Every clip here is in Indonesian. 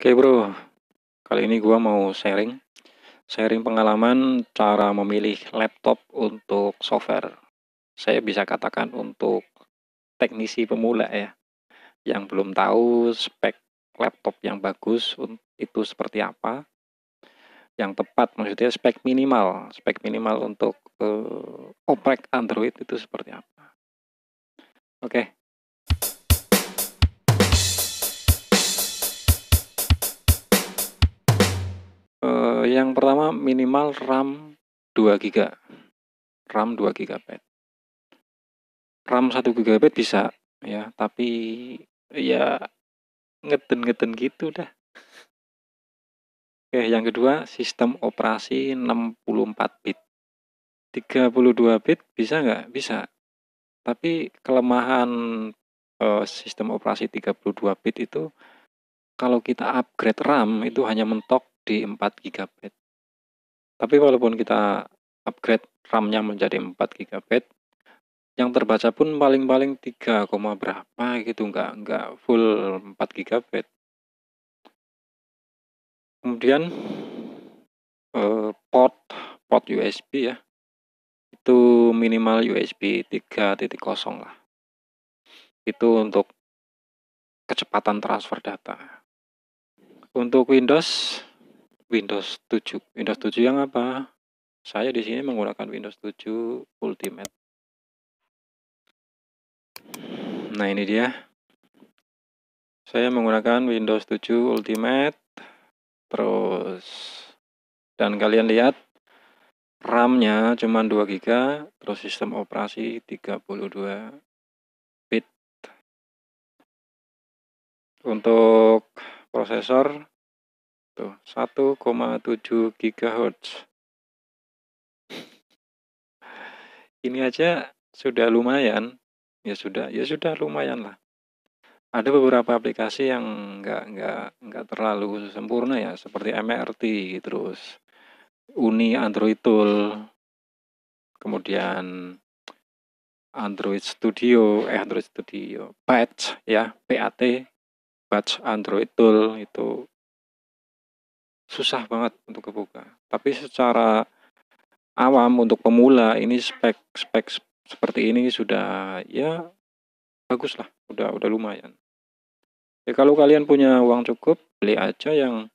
Oke bro, kali ini gue mau sharing sharing pengalaman cara memilih laptop untuk software. Saya bisa katakan untuk teknisi pemula ya, yang belum tahu spek laptop yang bagus itu seperti apa, yang tepat maksudnya spek minimal, spek minimal untuk uh, oprek Android itu seperti apa. Oke, Eh, yang pertama minimal RAM 2 GB. RAM 2 GB. RAM 1 GB bisa ya, tapi ya ngeten-ngeten gitu dah. Oke, yang kedua sistem operasi 64 bit. 32 bit bisa nggak? Bisa. Tapi kelemahan eh, sistem operasi 32 bit itu kalau kita upgrade RAM itu hanya mentok di 4 GB. Tapi walaupun kita upgrade RAM-nya menjadi 4 GB, yang terbaca pun paling-paling 3, berapa gitu, nggak nggak full 4 GB. Kemudian eh, port port USB ya. Itu minimal USB 3.0 lah. Itu untuk kecepatan transfer data. Untuk Windows Windows 7. Windows 7 yang apa? Saya di sini menggunakan Windows 7 Ultimate. Nah, ini dia. Saya menggunakan Windows 7 Ultimate terus dan kalian lihat RAM-nya cuma 2 GB, terus sistem operasi 32 bit. Untuk prosesor 1,7 gitu. GHz ini aja sudah lumayan ya sudah ya sudah lumayan lah ada beberapa aplikasi yang nggak nggak nggak terlalu sempurna ya seperti MRT terus Uni Android Tool kemudian Android Studio eh Android Studio Patch ya PAT Patch Android Tool itu susah banget untuk kebuka. Tapi secara awam untuk pemula ini spek spek seperti ini sudah ya bagus lah, udah udah lumayan. Ya kalau kalian punya uang cukup, beli aja yang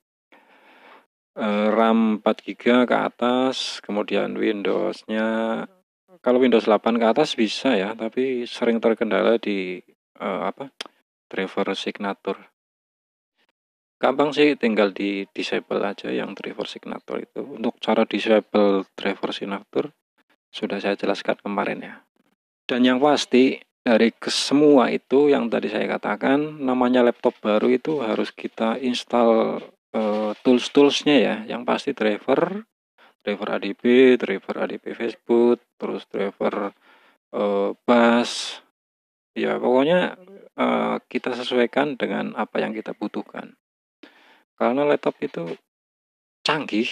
eh, RAM 4 GB ke atas, kemudian Windows-nya kalau Windows 8 ke atas bisa ya, tapi sering terkendala di uh, apa? driver signature gampang sih tinggal di disable aja yang driver signature itu untuk cara disable driver signature sudah saya jelaskan kemarin ya dan yang pasti dari semua itu yang tadi saya katakan namanya laptop baru itu harus kita install uh, tools-toolsnya ya yang pasti driver driver ADB driver ADB Facebook terus driver uh, bus ya pokoknya uh, kita sesuaikan dengan apa yang kita butuhkan karena laptop itu canggih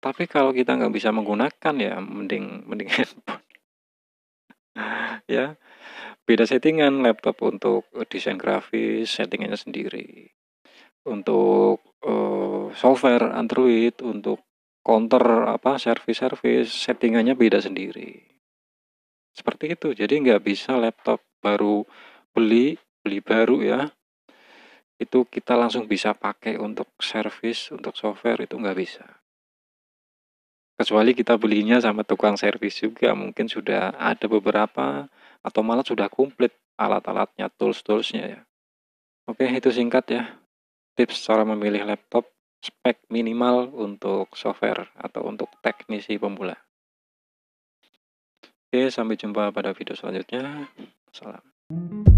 tapi kalau kita nggak bisa menggunakan ya mending mending handphone ya beda settingan laptop untuk eh, desain grafis settingannya sendiri untuk uh, software Android untuk counter apa service service settingannya beda sendiri seperti itu jadi nggak bisa laptop baru beli beli baru ya itu kita langsung bisa pakai untuk service untuk software itu nggak bisa kecuali kita belinya sama tukang servis juga mungkin sudah ada beberapa atau malah sudah komplit alat-alatnya tools-toolsnya ya oke itu singkat ya tips cara memilih laptop spek minimal untuk software atau untuk teknisi pemula oke sampai jumpa pada video selanjutnya salam